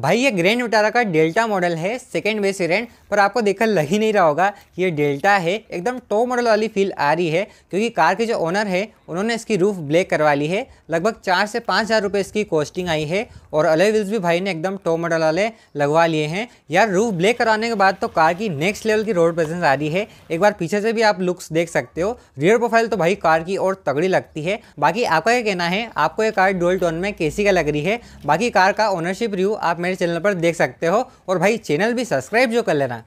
भाई ये Grand Vitara का डेल्टा मॉडल है सेकेंड बेस वेरियंट पर आपको देखकर लग ही नहीं रहा होगा ये डेल्टा है एकदम टो मॉडल वाली फील आ रही है क्योंकि कार के जो ओनर है उन्होंने इसकी रूफ ब्लैक करवा ली है लगभग चार से पाँच हज़ार रुपये इसकी कॉस्टिंग आई है और अलय व्हील्स भी भाई ने एकदम टो मॉडल वाले लगवा लिए हैं यार रूफ ब्लैक करवाने के बाद तो कार की नेक्स्ट लेवल की रोड प्रेजेंस आ रही है एक बार पीछे से भी आप लुक्स देख सकते हो रियर प्रोफाइल तो भाई कार की और तगड़ी लगती है बाकी आपका यह कहना है आपको ये कार डोल टोन में कैसी का लग रही है बाकी कार का ओनरशिप रिव्यू आप मेरे चैनल पर देख सकते हो और भाई चैनल भी सब्सक्राइब जो कर लेना